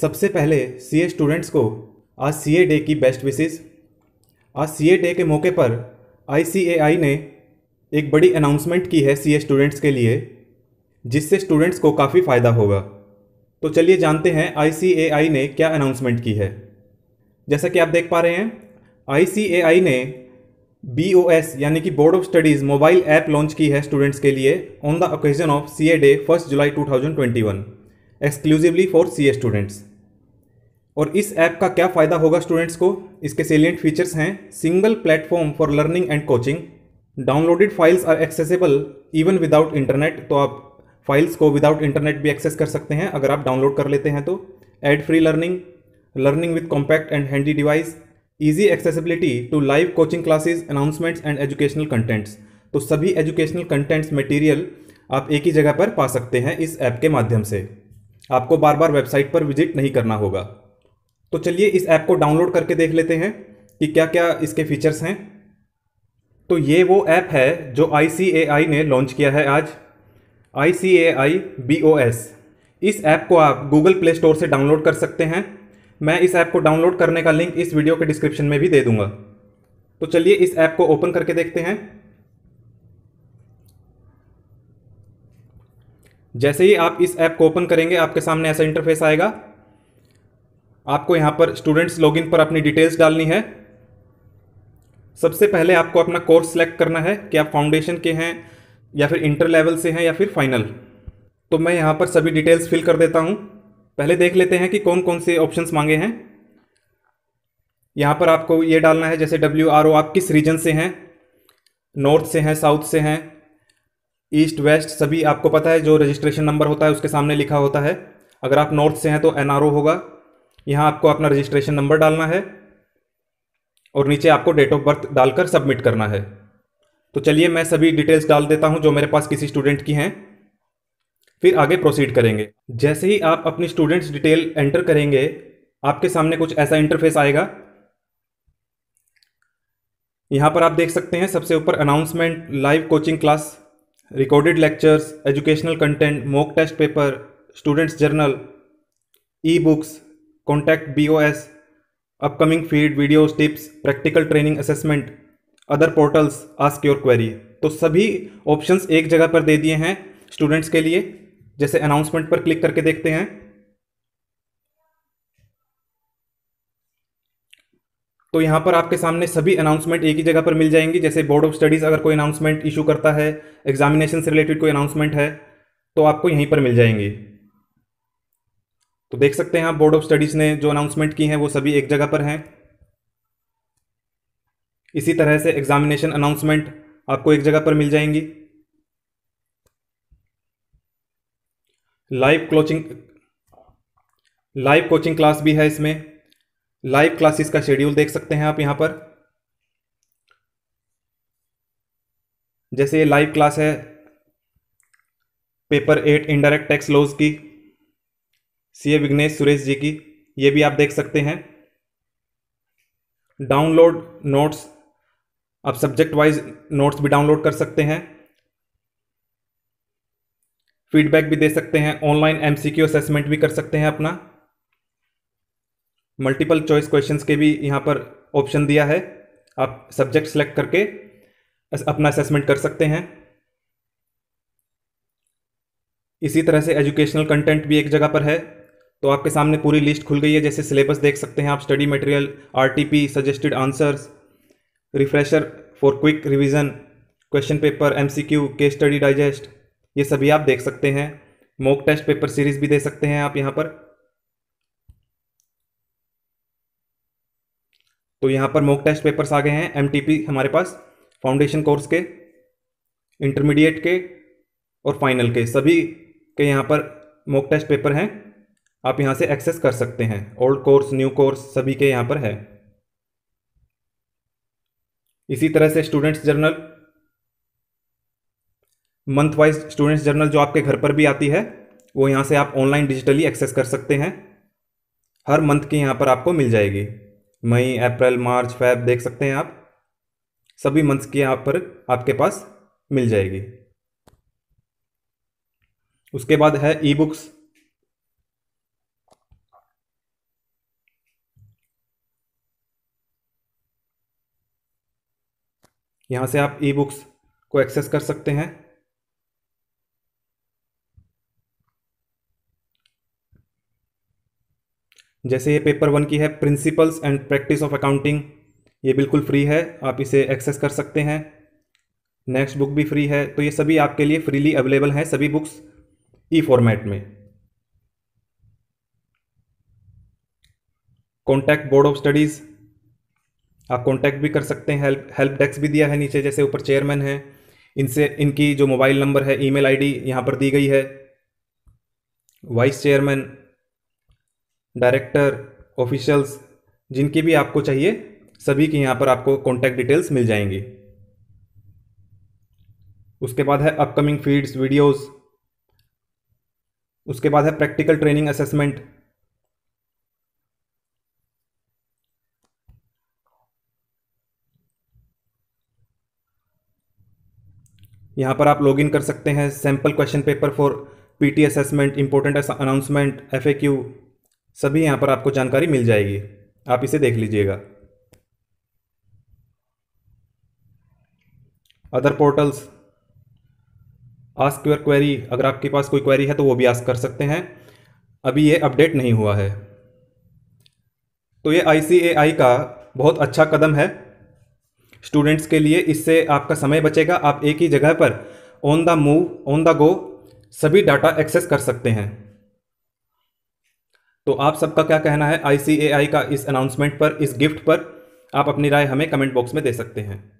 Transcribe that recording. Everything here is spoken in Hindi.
सबसे पहले सी स्टूडेंट्स को आज सी डे की बेस्ट विशेष आज सी डे के मौके पर आई ने एक बड़ी अनाउंसमेंट की है सी स्टूडेंट्स के लिए जिससे स्टूडेंट्स को काफ़ी फ़ायदा होगा तो चलिए जानते हैं आई ने क्या अनाउंसमेंट की है जैसा कि आप देख पा रहे हैं आई ने बी यानी कि board of studies mobile app launch की है स्टूडेंट्स के लिए on the occasion of C day first July one exclusively for C students और इस ऐप का क्या फ़ायदा होगा स्टूडेंट्स को इसके सेलियंट फीचर्स हैं single platform for learning and coaching downloaded files are accessible even without internet तो आप फाइल्स को विदाउट इंटरनेट भी एक्सेस कर सकते हैं अगर आप डाउनलोड कर लेते हैं तो ad free learning learning with compact and handy device easy accessibility to live coaching classes announcements and educational contents तो सभी एजुकेशनल कंटेंट्स मटेरियल आप एक ही जगह पर पा सकते हैं इस ऐप के माध्यम से आपको बार बार वेबसाइट पर विजिट नहीं करना होगा तो चलिए इस ऐप को डाउनलोड करके देख लेते हैं कि क्या क्या इसके फीचर्स हैं तो ये वो ऐप है जो आई ने लॉन्च किया है आज I C A I B O S इस ऐप को आप गूगल प्ले स्टोर से डाउनलोड कर सकते हैं मैं इस ऐप को डाउनलोड करने का लिंक इस वीडियो के डिस्क्रिप्शन में भी दे दूंगा तो चलिए इस ऐप को ओपन करके देखते हैं जैसे ही आप इस ऐप को ओपन करेंगे आपके सामने ऐसा इंटरफेस आएगा आपको यहाँ पर स्टूडेंट्स लॉगिन पर अपनी डिटेल्स डालनी है सबसे पहले आपको अपना कोर्स सेलेक्ट करना है कि आप फाउंडेशन के हैं या फिर इंटर लेवल से हैं या फिर फाइनल तो मैं यहाँ पर सभी डिटेल्स फिल कर देता हूँ पहले देख लेते हैं कि कौन कौन से ऑप्शंस मांगे हैं यहाँ पर आपको ये डालना है जैसे डब्ल्यू आर ओ आप किस रीजन से हैं नॉर्थ से हैं साउथ से हैं ईस्ट वेस्ट सभी आपको पता है जो रजिस्ट्रेशन नंबर होता है उसके सामने लिखा होता है अगर आप नॉर्थ से हैं तो एन होगा यहाँ आपको अपना रजिस्ट्रेशन नंबर डालना है और नीचे आपको डेट ऑफ बर्थ डालकर सबमिट करना है तो चलिए मैं सभी डिटेल्स डाल देता हूँ जो मेरे पास किसी स्टूडेंट की हैं फिर आगे प्रोसीड करेंगे जैसे ही आप अपनी स्टूडेंट्स डिटेल एंटर करेंगे आपके सामने कुछ ऐसा इंटरफेस आएगा यहाँ पर आप देख सकते हैं सबसे ऊपर announcement live coaching class recorded lectures, educational content, mock test paper, students journal, e-books, contact BOS, upcoming feed, videos, tips, practical training assessment, other portals ask your query तो सभी ऑप्शंस एक जगह पर दे दिए हैं स्टूडेंट्स के लिए जैसे अनाउंसमेंट पर क्लिक करके देखते हैं तो यहाँ पर आपके सामने सभी अनाउंसमेंट एक ही जगह पर मिल जाएंगी जैसे बोर्ड ऑफ स्टडीज़ अगर कोई अनाउंसमेंट इशू करता है एग्जामिनेशन से रिलेटेड कोई अनाउंसमेंट है तो आपको यहीं पर मिल जाएंगी तो देख सकते हैं आप बोर्ड ऑफ स्टडीज़ ने जो अनाउंसमेंट की हैं वो सभी एक जगह पर हैं इसी तरह से एग्जामिनेशन अनाउंसमेंट आपको एक जगह पर मिल जाएंगी live coaching live coaching class भी है इसमें लाइव क्लासेस का शेड्यूल देख सकते हैं आप यहां पर जैसे ये लाइव क्लास है paper eight indirect tax laws की सीए विघ्नेश सुरेश जी की ये भी आप देख सकते हैं डाउनलोड नोट्स आप सब्जेक्ट वाइज नोट्स भी डाउनलोड कर सकते हैं फीडबैक भी दे सकते हैं ऑनलाइन एमसीक्यू असेसमेंट भी कर सकते हैं अपना मल्टीपल चॉइस क्वेश्चंस के भी यहाँ पर ऑप्शन दिया है आप सब्जेक्ट सेलेक्ट करके अपना असेसमेंट कर सकते हैं इसी तरह से एजुकेशनल कंटेंट भी एक जगह पर है तो आपके सामने पूरी लिस्ट खुल गई है जैसे सिलेबस देख सकते हैं आप study material RTP suggested answers refresher for quick revision question paper MCQ case study digest ये सभी आप देख सकते हैं मॉक टेस्ट पेपर सीरीज भी दे सकते हैं आप यहाँ पर तो यहाँ पर मॉक टेस्ट पेपर्स आ गए हैं एम हमारे पास फाउंडेशन कोर्स के इंटरमीडिएट के और फाइनल के सभी के यहाँ पर मॉक टेस्ट पेपर हैं आप यहाँ से एक्सेस कर सकते हैं ओल्ड कोर्स न्यू कोर्स सभी के यहाँ पर है इसी तरह से students journal month wise students journal जो आपके घर पर भी आती है वो यहाँ से आप ऑनलाइन डिजिटली एक्सेस कर सकते हैं हर मंथ की यहाँ पर आपको मिल जाएगी मई अप्रैल मार्च फैब देख सकते हैं आप सभी मंथ्स की यहाँ पर आपके पास मिल जाएगी उसके बाद है ई बुक्स यहाँ से आप ई बुक्स को एक्सेस कर सकते हैं जैसे ये पेपर वन की है principles and practice of accounting ये बिल्कुल फ्री है आप इसे एक्सेस कर सकते हैं नेक्स्ट बुक भी फ्री है तो ये सभी आपके लिए फ्रीली अवेलेबल हैं सभी बुक्स ई फॉर्मेट में कॉन्टैक्ट बोर्ड ऑफ स्टडीज़ आप कॉन्टैक्ट भी कर सकते हैं हेल्प हेल्प डेस्क भी दिया है नीचे जैसे ऊपर चेयरमैन है इनसे इनकी जो मोबाइल नंबर है ईमेल आईडी यहाँ पर दी गई है वाइस चेयरमैन डायरेक्टर ऑफिशियल्स जिनकी भी आपको चाहिए सभी की यहाँ पर आपको कॉन्टैक्ट डिटेल्स मिल जाएंगी उसके बाद है अपकमिंग फीड्स वीडियोस उसके बाद है प्रैक्टिकल ट्रेनिंग असेसमेंट यहाँ पर आप लॉगिन कर सकते हैं sample question paper for PT assessment important announcement FAQ सभी यहाँ पर आपको जानकारी मिल जाएगी आप इसे देख लीजिएगा other portals ask your query अगर आपके पास कोई क्वेरी है तो वो भी आस्क कर सकते हैं अभी ये अपडेट नहीं हुआ है तो ये आई का बहुत अच्छा कदम है स्टूडेंट्स के लिए इससे आपका समय बचेगा आप एक ही जगह पर on the move on the go सभी डाटा एक्सेस कर सकते हैं तो आप सबका क्या कहना है आई का इस अनाउंसमेंट पर इस गिफ्ट पर आप अपनी राय हमें कमेंट बॉक्स में दे सकते हैं